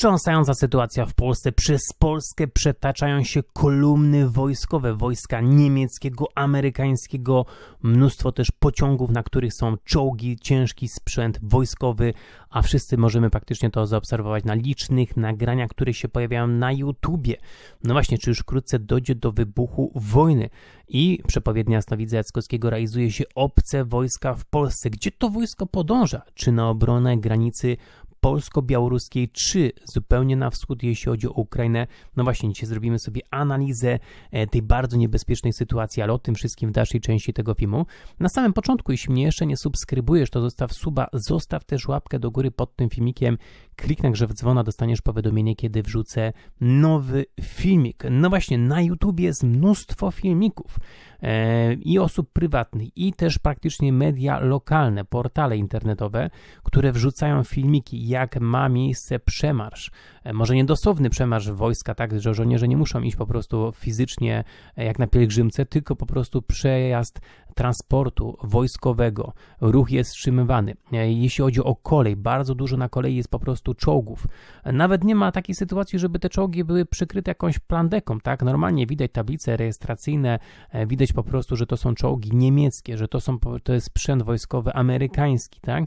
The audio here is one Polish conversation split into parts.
Wstrząsająca sytuacja w Polsce. Przez Polskę przetaczają się kolumny wojskowe, wojska niemieckiego, amerykańskiego, mnóstwo też pociągów, na których są czołgi, ciężki sprzęt wojskowy, a wszyscy możemy praktycznie to zaobserwować na licznych nagraniach, które się pojawiają na YouTubie. No właśnie, czy już wkrótce dojdzie do wybuchu wojny i przepowiednia Stawidza Jackowskiego realizuje się obce wojska w Polsce. Gdzie to wojsko podąża? Czy na obronę granicy polsko-białoruskiej, czy zupełnie na wschód, jeśli chodzi o Ukrainę. No właśnie, dzisiaj zrobimy sobie analizę e, tej bardzo niebezpiecznej sytuacji, ale o tym wszystkim w dalszej części tego filmu. Na samym początku, jeśli mnie jeszcze nie subskrybujesz, to zostaw suba, zostaw też łapkę do góry pod tym filmikiem, kliknij grzew dzwona, dostaniesz powiadomienie, kiedy wrzucę nowy filmik. No właśnie, na YouTube jest mnóstwo filmików e, i osób prywatnych, i też praktycznie media lokalne, portale internetowe, które wrzucają filmiki jak ma miejsce przemarsz. E, może niedosłowny przemarsz wojska, tak, że żołnierze nie muszą iść po prostu fizycznie e, jak na pielgrzymce, tylko po prostu przejazd transportu wojskowego, ruch jest wstrzymywany. E, jeśli chodzi o kolej, bardzo dużo na kolei jest po prostu czołgów. E, nawet nie ma takiej sytuacji, żeby te czołgi były przykryte jakąś plandeką, tak? Normalnie widać tablice rejestracyjne, e, widać po prostu, że to są czołgi niemieckie, że to, są, to jest sprzęt wojskowy amerykański, tak?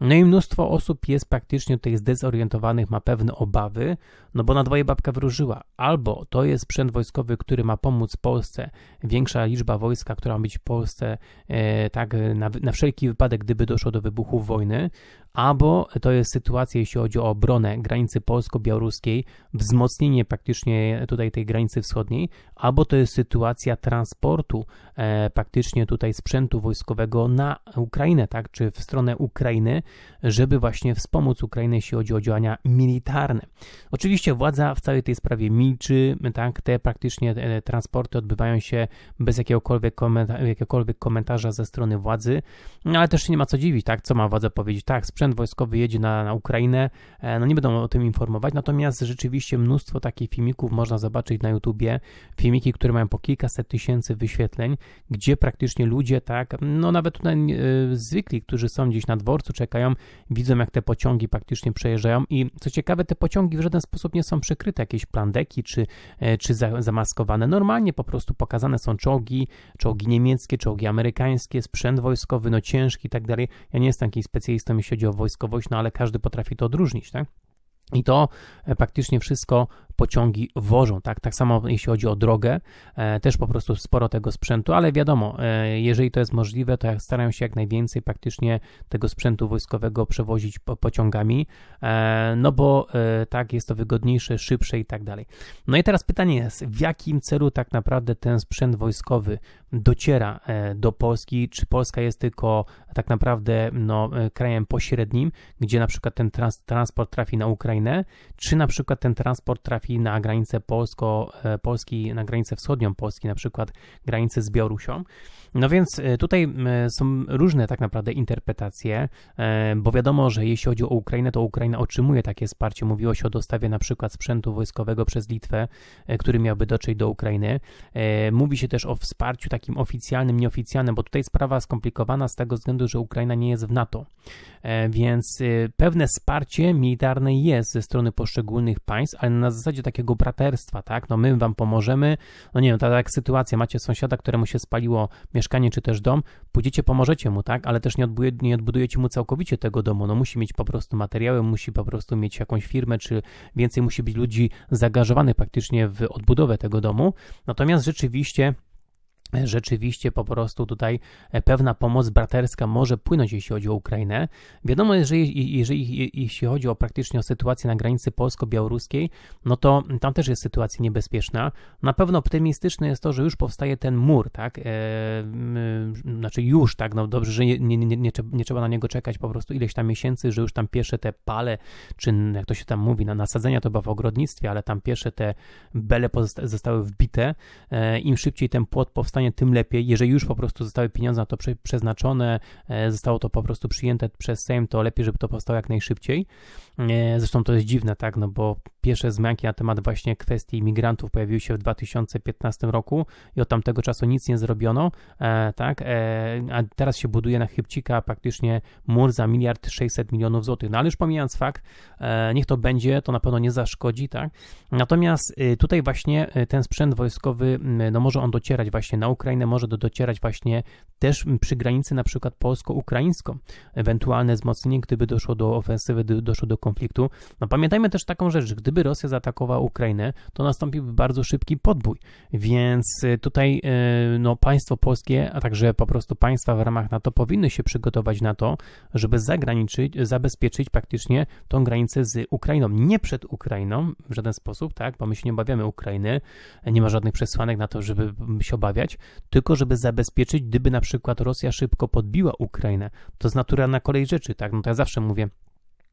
No i mnóstwo osób jest praktycznie tutaj zdezorientowanych, ma pewne obawy, no bo na dwoje babka wróżyła. Albo to jest sprzęt wojskowy, który ma pomóc Polsce, większa liczba wojska, która ma być w Polsce, Polsce, tak na, na wszelki wypadek, gdyby doszło do wybuchu wojny, albo to jest sytuacja, jeśli chodzi o obronę granicy polsko-białoruskiej, wzmocnienie praktycznie tutaj tej granicy wschodniej, albo to jest sytuacja transportu e, praktycznie tutaj sprzętu wojskowego na Ukrainę, tak, czy w stronę Ukrainy, żeby właśnie wspomóc Ukrainę, jeśli chodzi o działania militarne. Oczywiście władza w całej tej sprawie milczy, tak, te praktycznie e, transporty odbywają się bez jakiegokolwiek, komentarza, jakiegokolwiek komentarza ze strony władzy, no, ale też się nie ma co dziwić, tak, co ma władza powiedzieć, tak, sprzęt wojskowy jedzie na, na Ukrainę, e, no nie będą o tym informować, natomiast rzeczywiście mnóstwo takich filmików można zobaczyć na YouTubie, filmiki, które mają po kilkaset tysięcy wyświetleń, gdzie praktycznie ludzie, tak, no nawet tutaj yy, zwykli, którzy są gdzieś na dworcu, czekają, widzą jak te pociągi praktycznie przejeżdżają i co ciekawe, te pociągi w żaden sposób nie są przykryte, jakieś plandeki czy, yy, czy zamaskowane, normalnie po prostu pokazane są czołgi, czołgi niemieckie, czołgi amerykańskie, sprzęt wojskowy, no ciężki i tak dalej. Ja nie jestem takim specjalistą, jeśli chodzi o wojskowość, no ale każdy potrafi to odróżnić, tak? I to praktycznie e, wszystko pociągi wożą, tak? Tak samo jeśli chodzi o drogę, e, też po prostu sporo tego sprzętu, ale wiadomo, e, jeżeli to jest możliwe, to starają się jak najwięcej praktycznie tego sprzętu wojskowego przewozić pociągami, e, no bo tak jest to wygodniejsze, szybsze i tak dalej. No i teraz pytanie jest, w jakim celu tak naprawdę ten sprzęt wojskowy dociera do Polski? Czy Polska jest tylko tak naprawdę no, krajem pośrednim, gdzie na przykład ten trans transport trafi na Ukrainę, czy na przykład ten transport trafi trafi na granicę Polsko, e, Polski, na granicę wschodnią Polski, na przykład granicę z Białorusią. No więc e, tutaj są różne tak naprawdę interpretacje, e, bo wiadomo, że jeśli chodzi o Ukrainę, to Ukraina otrzymuje takie wsparcie. Mówiło się o dostawie na przykład sprzętu wojskowego przez Litwę, który miałby dotrzeć do Ukrainy. Mówi się też o wsparciu takim oficjalnym, nieoficjalnym, bo tutaj sprawa skomplikowana z tego względu, że Ukraina nie jest w NATO. Więc pewne wsparcie militarne jest ze strony poszczególnych państw, ale na zasadzie zasadzie takiego braterstwa, tak? No my wam pomożemy. No nie wiem, tak jak sytuacja, macie sąsiada, któremu się spaliło mieszkanie czy też dom, pójdziecie, pomożecie mu, tak? Ale też nie, odbuduje, nie odbudujecie mu całkowicie tego domu. No musi mieć po prostu materiały, musi po prostu mieć jakąś firmę, czy więcej musi być ludzi zaangażowanych praktycznie w odbudowę tego domu. Natomiast rzeczywiście rzeczywiście po prostu tutaj e, pewna pomoc braterska może płynąć, jeśli chodzi o Ukrainę. Wiadomo, jeżeli, jeżeli jeśli chodzi o praktycznie o sytuację na granicy polsko-białoruskiej, no to tam też jest sytuacja niebezpieczna. Na pewno optymistyczne jest to, że już powstaje ten mur, tak? E, znaczy już, tak? No dobrze, że nie, nie, nie, nie, trzeba na niego czekać po prostu ileś tam miesięcy, że już tam pierwsze te pale, czy jak to się tam mówi, na nasadzenia to chyba w ogrodnictwie, ale tam pierwsze te bele zostały wbite. E, Im szybciej ten płot powstaje, powstanie, tym lepiej. Jeżeli już po prostu zostały pieniądze na to przeznaczone, e, zostało to po prostu przyjęte przez Sejm, to lepiej, żeby to powstało jak najszybciej. E, zresztą to jest dziwne, tak, no bo pierwsze zmianki na temat właśnie kwestii imigrantów pojawiły się w 2015 roku i od tamtego czasu nic nie zrobiono, e, tak, e, a teraz się buduje na chybcika praktycznie mur za miliard 600 milionów złotych, no ale już pomijając fakt, e, niech to będzie, to na pewno nie zaszkodzi, tak, natomiast y, tutaj właśnie y, ten sprzęt wojskowy, no może on docierać właśnie na Ukrainę, może docierać właśnie też przy granicy na przykład polsko-ukraińską, ewentualne wzmocnienie, gdyby doszło do ofensywy, doszło do konfliktu, no pamiętajmy też taką rzecz, gdyby gdyby Rosja zaatakowała Ukrainę, to nastąpiłby bardzo szybki podbój. Więc y, tutaj y, no, państwo polskie, a także po prostu państwa w ramach NATO powinny się przygotować na to, żeby zagraniczyć, zabezpieczyć praktycznie tą granicę z Ukrainą. Nie przed Ukrainą w żaden sposób, tak, bo my się nie obawiamy Ukrainy, nie ma żadnych przesłanek na to, żeby się obawiać, tylko żeby zabezpieczyć, gdyby na przykład Rosja szybko podbiła Ukrainę. To jest naturalna kolej rzeczy, tak, no to ja zawsze mówię,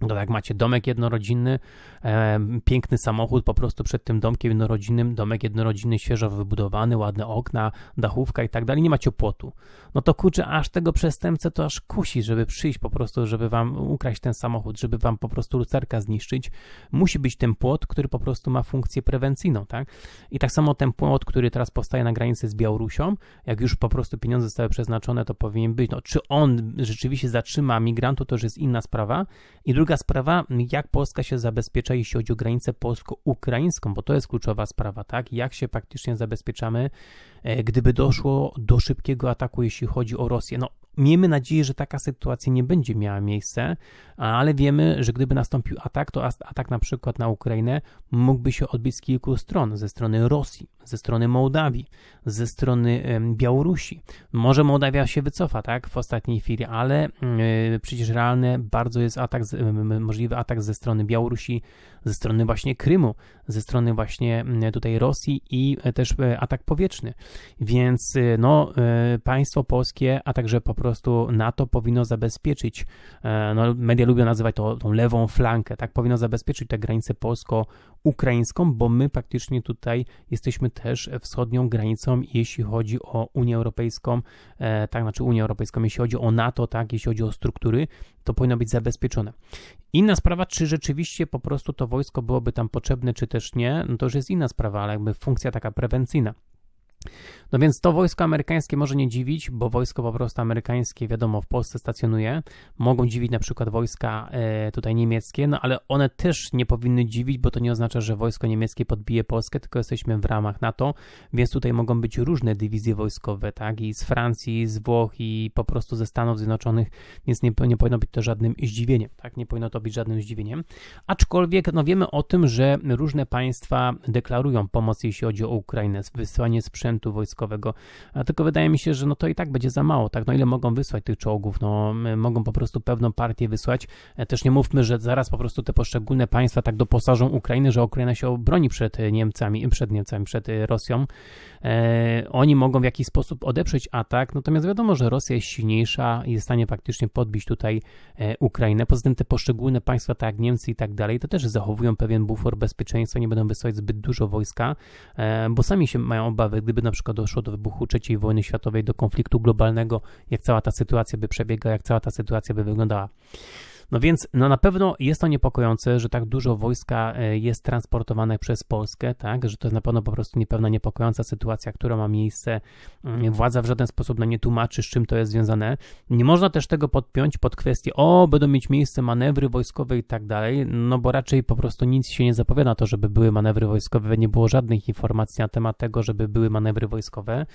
no tak, macie domek jednorodzinny, e, piękny samochód, po prostu przed tym domkiem jednorodzinnym, domek jednorodzinny, świeżo wybudowany, ładne okna, dachówka i tak dalej, nie macie płotu. No to kurczę, aż tego przestępcę to aż kusi, żeby przyjść po prostu, żeby wam ukraść ten samochód, żeby wam po prostu lucerka zniszczyć. Musi być ten płot, który po prostu ma funkcję prewencyjną, tak? I tak samo ten płot, który teraz powstaje na granicy z Białorusią, jak już po prostu pieniądze zostały przeznaczone, to powinien być. No, czy on rzeczywiście zatrzyma migrantów, to już jest inna sprawa. I druga Druga sprawa, jak Polska się zabezpiecza, jeśli chodzi o granicę polsko-ukraińską, bo to jest kluczowa sprawa, tak? Jak się faktycznie zabezpieczamy, e, gdyby doszło do szybkiego ataku, jeśli chodzi o Rosję? No, miejmy nadzieję, że taka sytuacja nie będzie miała miejsca, ale wiemy, że gdyby nastąpił atak, to atak na przykład na Ukrainę mógłby się odbyć z kilku stron, ze strony Rosji ze strony Mołdawii, ze strony Białorusi. Może Mołdawia się wycofa, tak, w ostatniej chwili, ale przecież realny bardzo jest atak, możliwy atak ze strony Białorusi, ze strony właśnie Krymu, ze strony właśnie tutaj Rosji i e, też e, atak powietrzny. Więc e, no, państwo polskie, a także po prostu NATO powinno zabezpieczyć, no, media lubią nazywać to tą lewą flankę, tak, powinno zabezpieczyć tę granicę polsko-ukraińską, bo my praktycznie tutaj jesteśmy też wschodnią granicą, jeśli chodzi o Unię Europejską, e, tak, znaczy Unię Europejską, jeśli chodzi o NATO, tak, jeśli chodzi o struktury, to powinno być zabezpieczone. Inna sprawa, czy rzeczywiście po prostu to wojsko byłoby tam potrzebne, czy też nie, no to już jest inna sprawa, ale jakby funkcja taka prewencyjna. No więc to wojsko amerykańskie może nie dziwić, bo wojsko po prostu amerykańskie, wiadomo, w Polsce stacjonuje. Mogą dziwić na przykład wojska e, tutaj niemieckie, no ale one też nie powinny dziwić, bo to nie oznacza, że wojsko niemieckie podbije Polskę, tylko jesteśmy w ramach NATO, więc tutaj mogą być różne dywizje wojskowe, tak? I z Francji, i z Włoch, i po prostu ze Stanów Zjednoczonych, więc nie, nie powinno być to żadnym zdziwieniem, tak? Nie powinno to być żadnym zdziwieniem. Aczkolwiek, no wiemy o tym, że różne państwa deklarują pomoc, jeśli chodzi o Ukrainę, wysyłanie sprzętu, kontingentów wojskowego, tylko wydaje mi się, że no to i tak będzie za mało, tak, no ile mogą wysłać tych czołgów, no mogą po prostu pewną partię wysłać, e, też nie mówmy, że zaraz po prostu te poszczególne państwa tak doposażą Ukrainy, że Ukraina się obroni przed e, Niemcami, przed Niemcami, przed e, Rosją, oni mogą w jakiś sposób odeprzeć atak, natomiast wiadomo, że Rosja jest silniejsza i jest w stanie faktycznie podbić tutaj Ukrainę, poza tym te poszczególne państwa, tak jak Niemcy i tak dalej, to też zachowują pewien bufor bezpieczeństwa, nie będą wysłać zbyt dużo wojska, bo sami się mają obawy, gdyby na przykład doszło do wybuchu III wojny światowej, do konfliktu globalnego, jak cała ta sytuacja by przebiegała, jak cała ta sytuacja by wyglądała. No więc no na pewno jest to niepokojące, że tak dużo wojska e, jest transportowane przez Polskę, tak, że to jest na pewno po prostu niepewna, niepokojąca sytuacja, która ma miejsce. Mm, władza w żaden sposób na nie tłumaczy, z czym to jest związane. Nie można też tego podpiąć pod kwestię, o, będą mieć miejsce manewry wojskowe i tak dalej, no bo raczej po prostu nic się nie zapowiada to, żeby były manewry wojskowe, nie było żadnych informacji na temat tego, żeby były manewry wojskowe,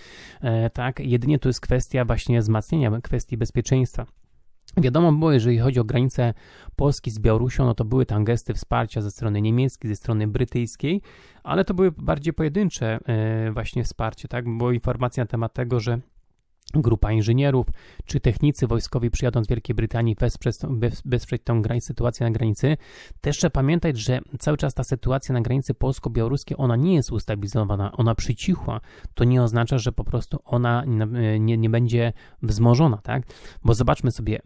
e, tak, jedynie tu jest kwestia właśnie wzmacniania kwestii bezpieczeństwa. Wiadomo było, jeżeli chodzi o granicę Polski z Białorusią, no to były tam gesty wsparcia ze strony niemieckiej, ze strony brytyjskiej, ale to były bardziej pojedyncze e, właśnie wsparcie, tak? Była informacja na temat tego, że Grupa inżynierów czy technicy wojskowi przyjadą z Wielkiej Brytanii wesprzeć, wesprzeć tą granicę, sytuację na granicy. Też trzeba pamiętać, że cały czas ta sytuacja na granicy polsko-białoruskiej, ona nie jest ustabilizowana, ona przycichła. To nie oznacza, że po prostu ona e, nie, nie będzie wzmożona, tak? Bo zobaczmy sobie,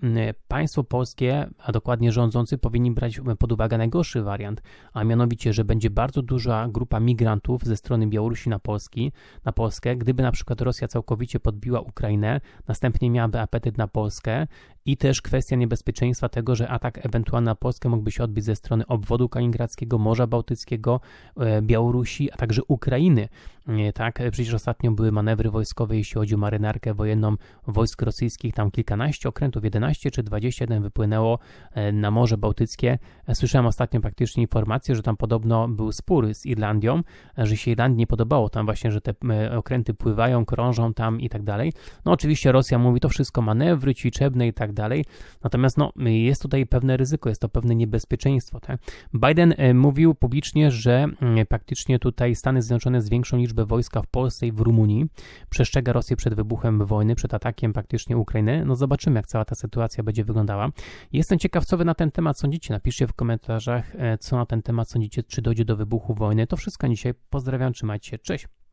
państwo polskie, a dokładnie rządzący powinni brać pod uwagę najgorszy wariant, a mianowicie, że będzie bardzo duża grupa migrantów ze strony Białorusi na, Polski, na Polskę. Gdyby na przykład Rosja całkowicie podbiła Ukrainę, Ukrainę, następnie miałaby apetyt na Polskę i też kwestia niebezpieczeństwa tego, że atak ewentualny na Polskę mógłby się odbyć ze strony obwodu kaliningradzkiego, Morza Bałtyckiego, e, Białorusi, a także Ukrainy. E, tak, przecież ostatnio były manewry wojskowe, jeśli chodzi o marynarkę wojenną wojsk rosyjskich, tam kilkanaście okrętów, 11 czy 21 wypłynęło e, na Morze Bałtyckie. Słyszałem ostatnio praktycznie informację, że tam podobno był spór z Irlandią, że się Irlandii nie podobało tam właśnie, że te okręty pływają, krążą tam i tak dalej, no oczywiście Rosja mówi, to wszystko manewry ćwiczebne i tak dalej, natomiast no, jest tutaj pewne ryzyko, jest to pewne niebezpieczeństwo. Tak? Biden e, mówił publicznie, że praktycznie mm, tutaj Stany Zjednoczone zwiększą liczbę wojska w Polsce i w Rumunii, przestrzega Rosję przed wybuchem wojny, przed atakiem praktycznie Ukrainy. No zobaczymy, jak cała ta sytuacja będzie wyglądała. Jestem ciekaw, co wy na ten temat sądzicie. Napiszcie w komentarzach, e, co na ten temat sądzicie, czy dojdzie do wybuchu wojny. To wszystko dzisiaj. Pozdrawiam, trzymajcie się. Cześć!